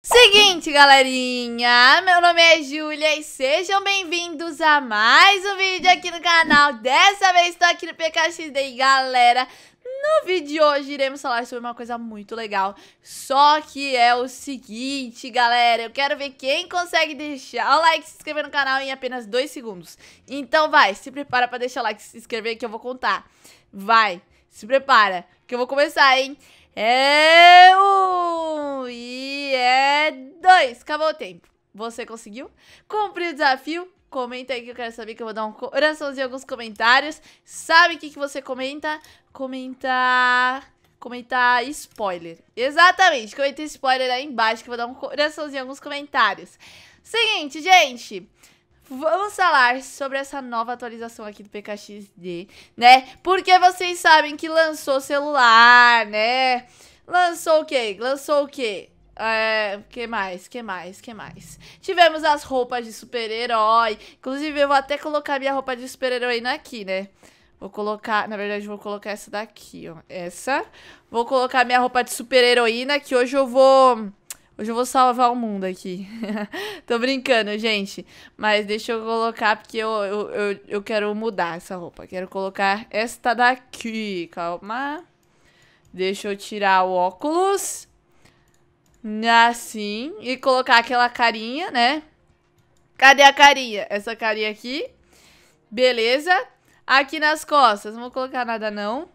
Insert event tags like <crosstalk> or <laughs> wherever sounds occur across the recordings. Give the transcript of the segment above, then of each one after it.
Seguinte, galerinha, meu nome é Júlia e sejam bem-vindos a mais um vídeo aqui no canal. Dessa vez estou aqui no PKXD, galera. No vídeo de hoje iremos falar sobre uma coisa muito legal, só que é o seguinte, galera, eu quero ver quem consegue deixar o like e se inscrever no canal em apenas dois segundos. Então vai, se prepara para deixar o like e se inscrever que eu vou contar. Vai, se prepara, que eu vou começar, hein? É um e é dois. Acabou o tempo. Você conseguiu? Cumpriu o desafio? Comenta aí que eu quero saber que eu vou dar um coraçãozinho em alguns comentários. Sabe o que, que você comenta? Comentar... Comentar spoiler. Exatamente, comenta spoiler aí embaixo que eu vou dar um coraçãozinho em alguns comentários. Seguinte, gente... Vamos falar sobre essa nova atualização aqui do PKXD, né? Porque vocês sabem que lançou celular, né? Lançou o quê? Lançou o quê? É, que mais, O que mais, O que mais? Tivemos as roupas de super-herói. Inclusive, eu vou até colocar minha roupa de super-herói aqui, né? Vou colocar, na verdade, vou colocar essa daqui, ó. Essa. Vou colocar minha roupa de super-heroína, que hoje eu vou Hoje eu vou salvar o mundo aqui. <laughs> Tô brincando, gente. Mas deixa eu colocar, porque eu, eu, eu, eu, quero mudar essa roupa. Quero colocar esta daqui. Calma. Deixa eu tirar o óculos. Assim. E colocar aquela carinha, né? Cadê a carinha? Essa carinha aqui. Beleza. Aqui nas costas. Não vou colocar nada, não.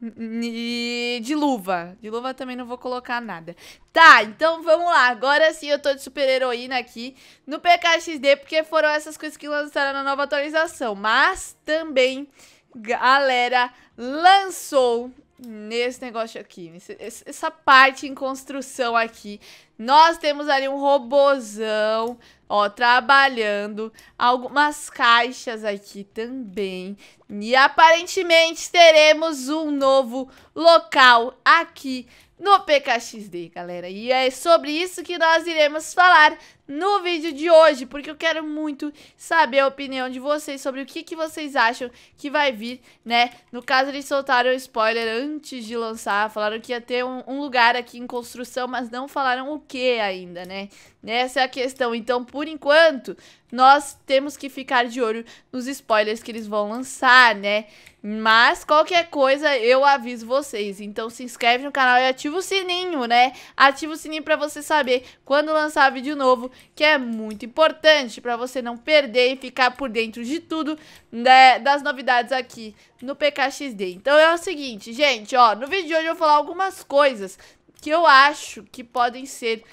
E de luva. De luva também não vou colocar nada. Tá, então vamos lá. Agora sim eu tô de super heroína aqui no PKXD, porque foram essas coisas que lançaram na nova atualização. Mas também, galera, lançou nesse negócio aqui, essa parte em construção aqui. Nós temos ali um robozão, ó, trabalhando, algumas caixas aqui também. E aparentemente teremos um novo local aqui no PKXD, galera. E é sobre isso que nós iremos falar no vídeo de hoje, porque eu quero muito saber a opinião de vocês sobre o que, que vocês acham que vai vir, né? No caso, eles soltaram spoiler antes de lançar, falaram que ia ter um, um lugar aqui em construção, mas não falaram o que ainda, né? Essa é a questão. Então, por enquanto, nós temos que ficar de olho nos spoilers que eles vão lançar, né? Mas qualquer coisa eu aviso vocês. Então se inscreve no canal e ativa o sininho, né? Ativa o sininho para você saber quando lançar vídeo novo que é muito importante para você não perder e ficar por dentro de tudo né, das novidades aqui no PKXD. Então é o seguinte, gente, ó, no vídeo de hoje eu vou falar algumas coisas que eu acho que podem ser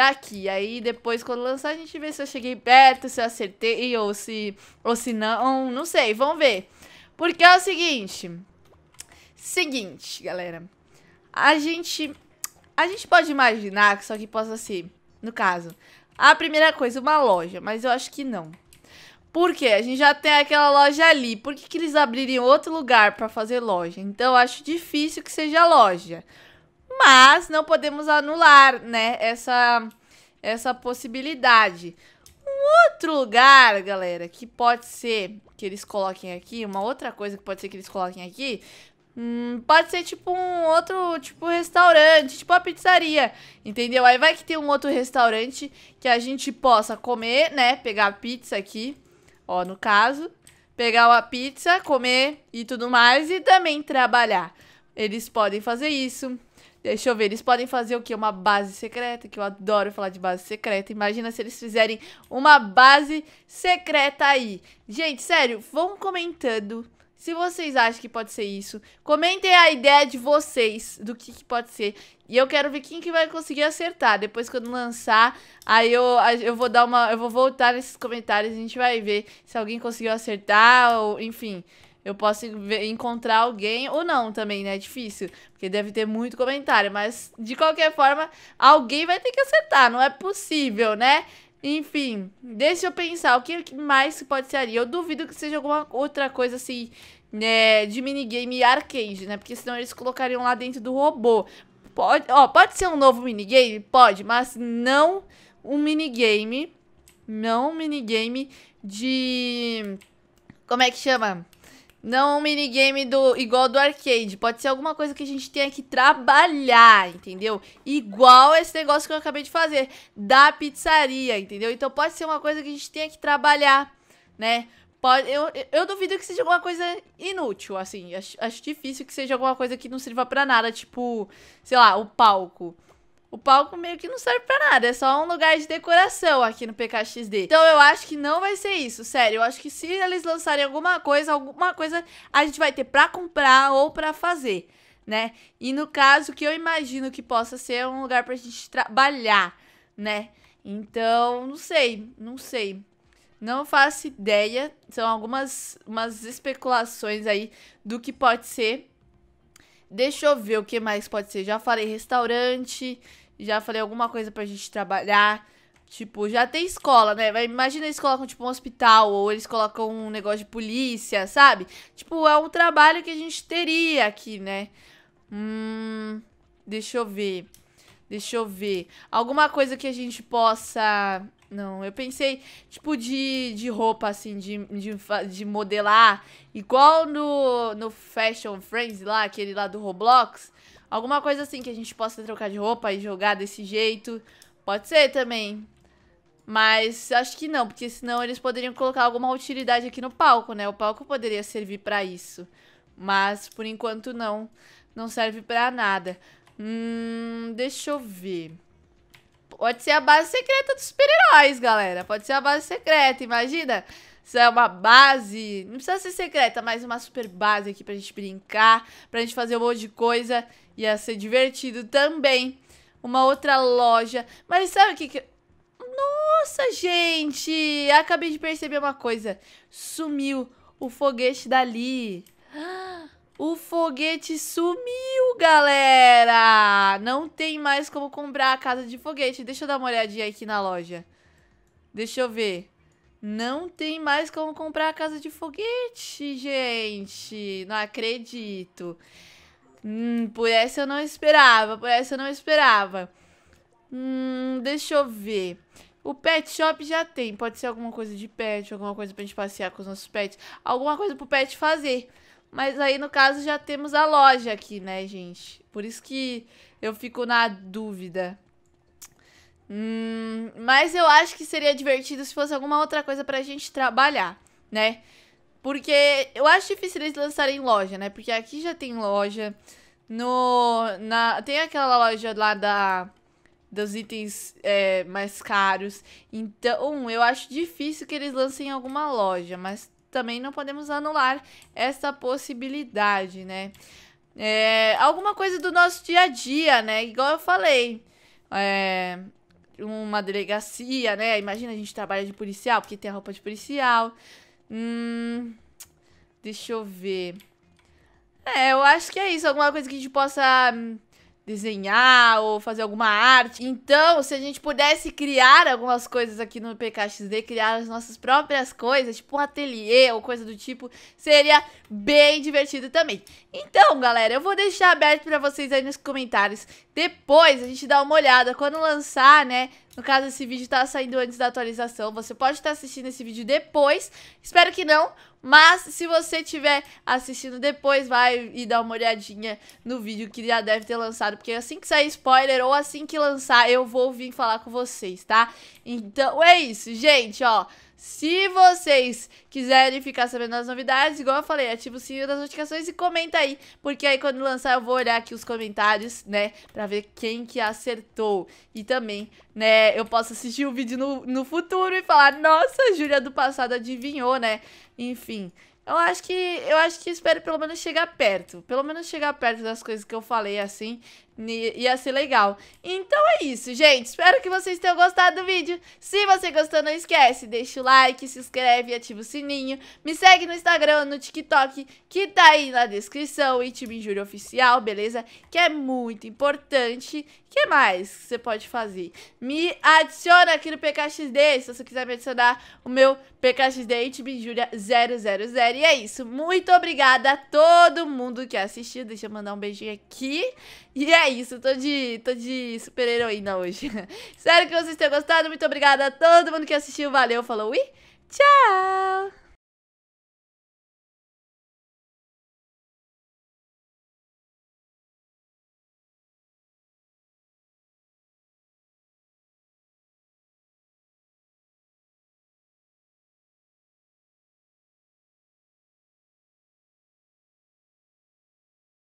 aqui. Aí depois, quando lançar, a gente vê se eu cheguei perto, se eu acertei ou se, ou se não. Não sei, vamos ver. Porque é o seguinte. Seguinte, galera. A gente. A gente pode imaginar que isso aqui possa ser, no caso, a primeira coisa, uma loja, mas eu acho que não. Por quê? A gente já tem aquela loja ali. Por que, que eles abririam outro lugar para fazer loja? Então, eu acho difícil que seja loja. Mas não podemos anular, né, essa, essa possibilidade. Um outro lugar, galera, que pode ser que eles coloquem aqui, uma outra coisa que pode ser que eles coloquem aqui, Hum, pode ser tipo um outro tipo restaurante, tipo a pizzaria, entendeu? Aí vai que tem um outro restaurante que a gente possa comer, né? Pegar a pizza aqui, ó, no caso. Pegar uma pizza, comer e tudo mais e também trabalhar. Eles podem fazer isso. Deixa eu ver, eles podem fazer o quê? Uma base secreta, que eu adoro falar de base secreta. Imagina se eles fizerem uma base secreta aí. Gente, sério, vão comentando se vocês acham que pode ser isso, comentem a ideia de vocês do que, que pode ser. E eu quero ver quem que vai conseguir acertar. Depois quando lançar, aí eu, eu vou dar uma. Eu vou voltar nesses comentários e a gente vai ver se alguém conseguiu acertar, ou, enfim. Eu posso encontrar alguém, ou não também, né? É difícil, porque deve ter muito comentário. Mas, de qualquer forma, alguém vai ter que acertar, não é possível, né? Enfim, deixa eu pensar o que mais pode ser ali. Eu duvido que seja alguma outra coisa assim, né, de minigame arcade, né? Porque senão eles colocariam lá dentro do robô. Pode, ó, pode ser um novo minigame? Pode, mas não um minigame. Não um minigame de. Como é que chama? Não é um minigame do, igual do arcade. Pode ser alguma coisa que a gente tenha que trabalhar, entendeu? Igual esse negócio que eu acabei de fazer, da pizzaria, entendeu? Então pode ser uma coisa que a gente tenha que trabalhar, né? Pode, eu, eu duvido que seja alguma coisa inútil, assim. Acho, acho difícil que seja alguma coisa que não sirva para nada, tipo, sei lá, o palco o palco meio que não serve pra nada, é só um lugar de decoração aqui no PKXD. Então eu acho que não vai ser isso, sério. Eu acho que se eles lançarem alguma coisa, alguma coisa a gente vai ter pra comprar ou pra fazer, né? E no caso, que eu imagino que possa ser um lugar pra gente trabalhar, né? Então, não sei, não sei. Não faço ideia, são algumas umas especulações aí do que pode ser. Deixa eu ver o que mais pode ser. Já falei restaurante, já falei alguma coisa pra gente trabalhar. Tipo, já tem escola, né? Imagina eles colocam, tipo, um hospital, ou eles colocam um negócio de polícia, sabe? Tipo, é um trabalho que a gente teria aqui, né? Hum. Deixa eu ver. Deixa eu ver. Alguma coisa que a gente possa. Não, eu pensei, tipo, de, de roupa, assim, de, de, de modelar. Igual no, no Fashion Friends lá, aquele lá do Roblox Alguma coisa assim que a gente possa trocar de roupa e jogar desse jeito. Pode ser também. Mas acho que não, porque senão eles poderiam colocar alguma utilidade aqui no palco, né? O palco poderia servir para isso. Mas por enquanto não. Não serve para nada. Hum, deixa eu ver. Pode ser a base secreta dos super-heróis, galera. Pode ser a base secreta, imagina. Isso é uma base, não precisa ser secreta, mas uma super base aqui pra gente brincar, pra gente fazer um monte de coisa. Ia ser divertido também. Uma outra loja. Mas sabe o que que... Nossa, gente! Acabei de perceber uma coisa. Sumiu o foguete dali. O foguete sumiu, galera! Não tem mais como comprar a casa de foguete. Deixa eu dar uma olhadinha aqui na loja. Deixa eu ver. Não tem mais como comprar a casa de foguete, gente. Não acredito. Hum, por essa eu não esperava, por essa eu não esperava. Hum, deixa eu ver. O pet shop já tem. Pode ser alguma coisa de pet, alguma coisa pra gente passear com os nossos pets, alguma coisa pro pet fazer. Mas aí, no caso, já temos a loja aqui, né, gente? Por isso que eu fico na dúvida. Hum, mas eu acho que seria divertido se fosse alguma outra coisa pra gente trabalhar, né? Porque eu acho difícil eles lançarem loja, né? Porque aqui já tem loja. No, na, tem aquela loja lá da, dos itens é, mais caros. Então, eu acho difícil que eles lancem alguma loja. Mas também não podemos anular essa possibilidade, né? É, alguma coisa do nosso dia a dia, né? Igual eu falei. É, uma delegacia, né? Imagina, a gente trabalha de policial, porque tem a roupa de policial. Hum, deixa eu ver. É, eu acho que é isso. Alguma coisa que a gente possa hum, desenhar ou fazer alguma arte. Então, se a gente pudesse criar algumas coisas aqui no PKXD, criar as nossas próprias coisas, tipo um ateliê ou coisa do tipo, seria bem divertido também. Então, galera, eu vou deixar aberto para vocês aí nos comentários. Depois a gente dá uma olhada quando lançar, né, no caso, esse vídeo tá saindo antes da atualização. Você pode estar tá assistindo esse vídeo depois. Espero que não. Mas se você tiver assistindo depois, vai e dá uma olhadinha no vídeo que já deve ter lançado. Porque assim que sair spoiler ou assim que lançar, eu vou vir falar com vocês, tá? Então é isso, gente, ó. Se vocês quiserem ficar sabendo das novidades, igual eu falei, ativa o sininho das notificações e comenta aí, porque aí quando lançar eu vou olhar aqui os comentários, né, pra ver quem que acertou. E também, né, eu posso assistir o vídeo no, no futuro e falar, nossa, a Júlia do passado adivinhou, né, enfim... Eu acho que eu acho que espero pelo menos chegar perto, pelo menos chegar perto das coisas que eu falei assim, Ia ser legal. Então é isso, gente. Espero que vocês tenham gostado do vídeo. Se você gostou, não esquece. Deixa o like, se inscreve, ativa o sininho. Me segue no Instagram, no TikTok, que tá aí na descrição. E Time Injúria Oficial, beleza? Que é muito importante. O que mais você pode fazer? Me adiciona aqui no PKXD, se você quiser me adicionar o meu PKXD e Time Injúria 000. E é isso. Muito obrigada a todo mundo que assistiu. Deixa eu mandar um beijinho aqui. E é é isso, tô de, tô de super-heroína hoje. <laughs> Espero que vocês tenham gostado. Muito obrigada a todo mundo que assistiu. Valeu, falou e tchau!